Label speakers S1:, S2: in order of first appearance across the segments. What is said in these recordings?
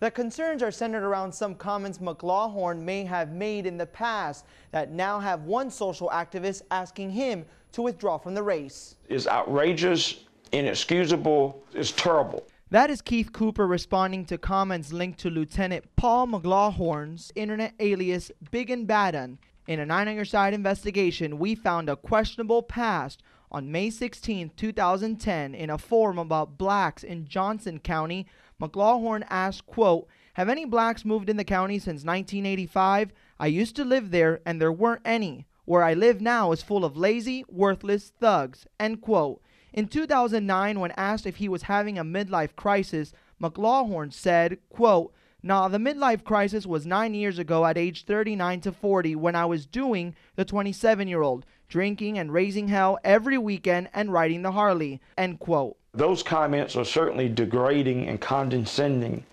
S1: The concerns are centered around some comments McLawhorn may have made in the past that now have one social activist asking him to withdraw from the race. Is
S2: outrageous, inexcusable, is terrible.
S1: That is Keith Cooper responding to comments linked to Lieutenant Paul McLawhorn's internet alias Big and Baden. In a Nine on Your Side investigation, we found a questionable past on May 16, 2010, in a forum about blacks in Johnson County, McLawhorn asked, quote, have any blacks moved in the county since 1985? I used to live there and there weren't any. Where I live now is full of lazy, worthless thugs, end quote. In 2009, when asked if he was having a midlife crisis, McLawhorn said, quote, now, the midlife crisis was nine years ago at age 39 to 40 when I was doing the 27 year old, drinking and raising hell every weekend and riding the Harley. End quote.
S2: Those comments are certainly degrading and condescending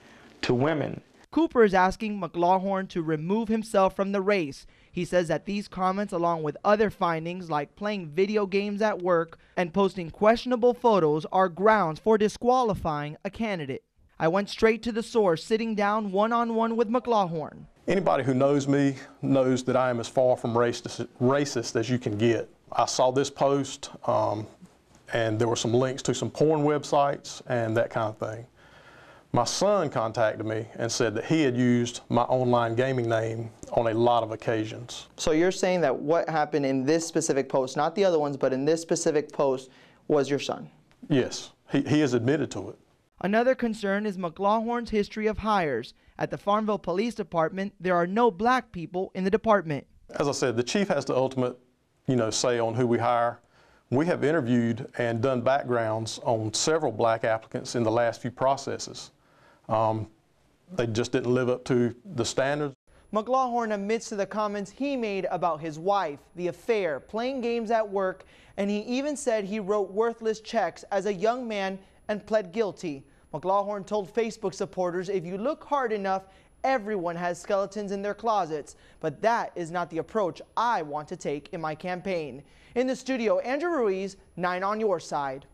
S1: to women. Cooper is asking McLawhorn to remove himself from the race. He says that these comments, along with other findings like playing video games at work and posting questionable photos, are grounds for disqualifying a candidate. I went straight to the source, sitting down one on one with McLawhorn.
S2: Anybody who knows me knows that I am as far from racist, racist as you can get. I saw this post, um, and there were some links to some porn websites and that kind of thing. My son contacted me and said that he had used my online gaming name on a lot of occasions. So
S1: you're saying that what happened in this specific post, not the other ones, but in this specific post, was your
S2: son? Yes. He, he has admitted to it.
S1: Another concern is McLawhorn's history of hires. At the Farmville Police Department, there are no black people in the department.
S2: As I said, the chief has the ultimate, you know, say on who we hire. We have interviewed and done backgrounds on several black applicants in the last few processes. Um, they just didn't live up to the standards.
S1: McLawhorn admits to the comments he made about his wife, the affair, playing games at work, and he even said he wrote worthless checks as a young man and pled guilty. McLaughlin told Facebook supporters, if you look hard enough, everyone has skeletons in their closets, but that is not the approach I want to take in my campaign. In the studio, Andrew Ruiz, 9 on your side.